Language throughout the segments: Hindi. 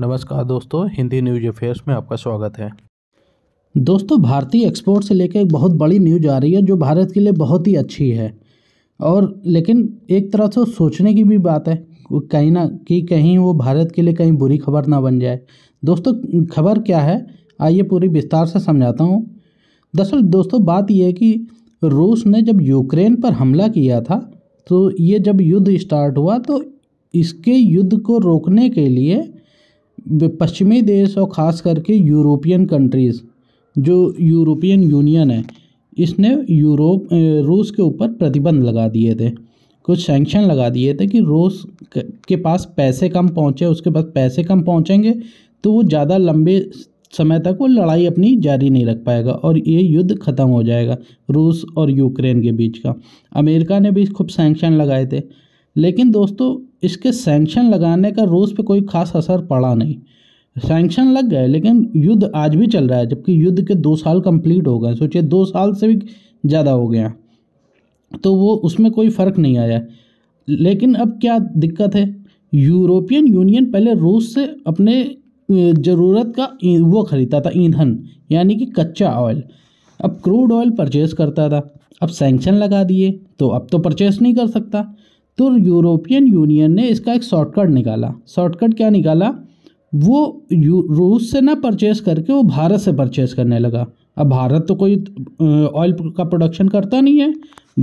नमस्कार दोस्तों हिंदी न्यूज अफेयर्स में आपका स्वागत है दोस्तों भारतीय एक्सपोर्ट से लेकर एक बहुत बड़ी न्यूज आ रही है जो भारत के लिए बहुत ही अच्छी है और लेकिन एक तरह से सोचने की भी बात है कहीं ना कि कहीं वो भारत के लिए कहीं बुरी खबर ना बन जाए दोस्तों खबर क्या है आइए पूरी विस्तार से समझाता हूँ दरअसल दोस्तों बात यह है कि रूस ने जब यूक्रेन पर हमला किया था तो ये जब युद्ध स्टार्ट हुआ तो इसके युद्ध को रोकने के लिए पश्चिमी देश और ख़ास करके यूरोपियन कंट्रीज़ जो यूरोपियन यूनियन है इसने यूरोप रूस के ऊपर प्रतिबंध लगा दिए थे कुछ सैंक्शन लगा दिए थे कि रूस के पास पैसे कम पहुँचे उसके पास पैसे कम पहुँचेंगे तो वो ज़्यादा लंबे समय तक वो लड़ाई अपनी जारी नहीं रख पाएगा और ये युद्ध ख़त्म हो जाएगा रूस और यूक्रेन के बीच का अमेरिका ने भी खूब सेंक्शन लगाए थे लेकिन दोस्तों इसके सैंक्शन लगाने का रूस पे कोई खास असर पड़ा नहीं सैंक्शन लग गए लेकिन युद्ध आज भी चल रहा है जबकि युद्ध के दो साल कंप्लीट हो गए सोचिए दो साल से भी ज़्यादा हो गया तो वो उसमें कोई फ़र्क नहीं आया लेकिन अब क्या दिक्कत है यूरोपियन यूनियन पहले रूस से अपने ज़रूरत का वो ख़रीदता था ईंधन यानी कि कच्चा ऑयल अब क्रूड ऑयल परचेज़ करता था अब सैंक्शन लगा दिए तो अब तो परचेस नहीं कर सकता तो यूरोपियन यूनियन ने इसका एक शॉर्टकट निकाला शॉर्टकट क्या निकाला वो रूस से ना परचेस करके वो भारत से परचेस करने लगा अब भारत तो कोई ऑयल का प्रोडक्शन करता नहीं है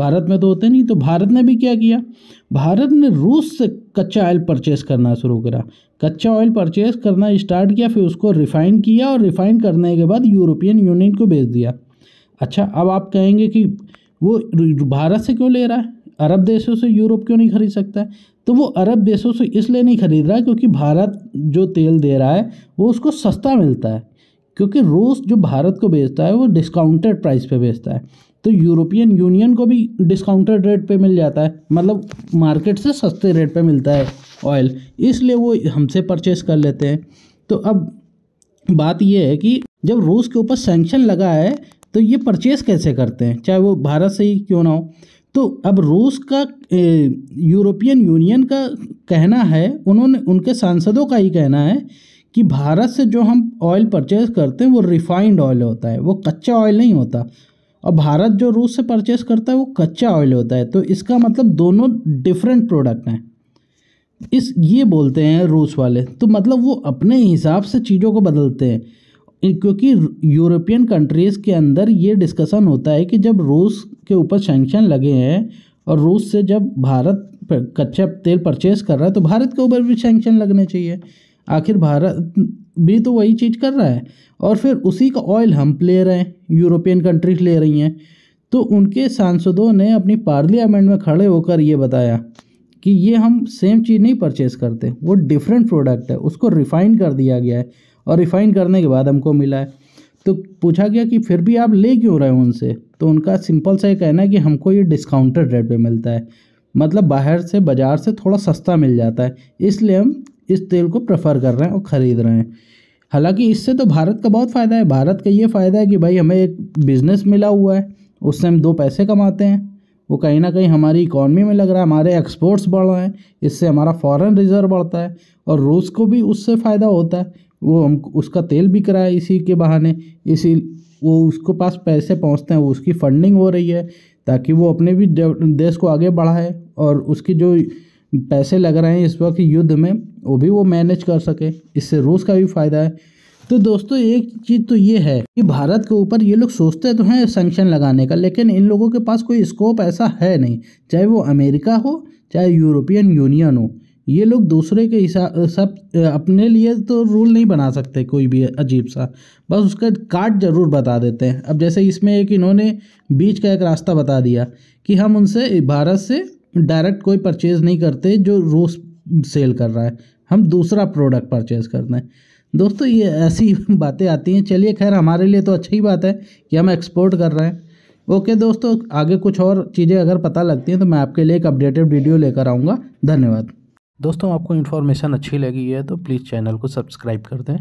भारत में तो होते नहीं तो भारत ने भी क्या किया भारत ने रूस से कच्चा ऑयल परचेस करना शुरू करा कच्चा ऑयल परचेस करना स्टार्ट किया फिर उसको रिफ़ाइन किया और रिफ़ाइन करने के बाद यूरोपियन यूनियन को बेच दिया अच्छा अब आप कहेंगे कि वो भारत से क्यों ले रहा है अरब देशों से यूरोप क्यों नहीं खरीद सकता है तो वो अरब देशों से इसलिए नहीं खरीद रहा है क्योंकि भारत जो तेल दे रहा है वो उसको सस्ता मिलता है क्योंकि रूस जो भारत को बेचता है वो डिस्काउंटेड प्राइस पे बेचता है तो यूरोपियन यूनियन को भी डिस्काउंटेड रेट पे मिल जाता है मतलब मार्केट से सस्ते रेट पे मिलता है ऑयल इसलिए वो हमसे परचेस कर लेते हैं तो अब बात यह है कि जब रूस के ऊपर सेंक्शन लगा है तो ये परचेस कैसे करते हैं चाहे वो भारत से ही क्यों ना हो तो अब रूस का यूरोपियन यूनियन का कहना है उन्होंने उनके सांसदों का ही कहना है कि भारत से जो हम ऑयल परचेज करते हैं वो रिफाइंड ऑयल होता है वो कच्चा ऑयल नहीं होता और भारत जो रूस से परचेज़ करता है वो कच्चा ऑयल होता है तो इसका मतलब दोनों डिफरेंट प्रोडक्ट हैं इस ये बोलते हैं रूस वाले तो मतलब वो अपने हिसाब से चीज़ों को बदलते हैं क्योंकि यूरोपियन कंट्रीज़ के अंदर ये डिस्कशन होता है कि जब रूस के ऊपर सेंक्शन लगे हैं और रूस से जब भारत कच्चा तेल परचेस कर रहा है तो भारत के ऊपर भी सेंक्शन लगने चाहिए आखिर भारत भी तो वही चीज़ कर रहा है और फिर उसी का ऑयल हम ले रहे हैं यूरोपियन कंट्रीज ले रही हैं तो उनके सांसदों ने अपनी पार्लियामेंट में खड़े होकर ये बताया कि ये हम सेम चीज़ नहीं परचेस करते वो डिफरेंट प्रोडक्ट है उसको रिफ़ाइन कर दिया गया है और रिफ़ाइन करने के बाद हमको मिला है तो पूछा गया कि फिर भी आप ले क्यों रहे हो उनसे तो उनका सिंपल सा ये कहना है कि हमको ये डिस्काउंटेड रेट पे मिलता है मतलब बाहर से बाज़ार से थोड़ा सस्ता मिल जाता है इसलिए हम इस तेल को प्रेफर कर रहे हैं और ख़रीद रहे हैं हालांकि इससे तो भारत का बहुत फ़ायदा है भारत का ये फ़ायदा है कि भाई हमें एक बिज़नेस मिला हुआ है उससे हम दो पैसे कमाते हैं वो कहीं ना कहीं हमारी इकॉनमी में लग रहा है हमारे एक्सपोर्ट्स बढ़ रहे हैं इससे हमारा फॉरेन रिज़र्व बढ़ता है और रूस को भी उससे फ़ायदा होता है वो हम उसका तेल बिक रहा है इसी के बहाने इसी वो उसको पास पैसे पहुंचते हैं उसकी फंडिंग हो रही है ताकि वो अपने भी देश को आगे बढ़ाए और उसकी जो पैसे लग रहे हैं इस वक्त युद्ध में वो भी वो मैनेज कर सके इससे रूस का भी फ़ायदा है तो दोस्तों एक चीज़ तो ये है कि भारत के ऊपर ये लोग सोचते तो हैं सेंक्शन लगाने का लेकिन इन लोगों के पास कोई स्कोप ऐसा है नहीं चाहे वो अमेरिका हो चाहे यूरोपियन यूनियन हो ये लोग दूसरे के हिसाब सब अपने लिए तो रूल नहीं बना सकते कोई भी अजीब सा बस उसका काट ज़रूर बता देते हैं अब जैसे इसमें एक इन्होंने बीच का एक रास्ता बता दिया कि हम उनसे भारत से डायरेक्ट कोई परचेज़ नहीं करते जो रूस सेल कर रहा है हम दूसरा प्रोडक्ट परचेज़ करना हैं दोस्तों ये ऐसी बातें आती हैं चलिए खैर हमारे लिए तो अच्छी ही बात है कि हम एक्सपोर्ट कर रहे हैं ओके दोस्तों आगे कुछ और चीज़ें अगर पता लगती हैं तो मैं आपके लिए एक अपडेटेड वीडियो लेकर आऊँगा धन्यवाद दोस्तों आपको इन्फॉर्मेशन अच्छी लगी है तो प्लीज़ चैनल को सब्सक्राइब कर दें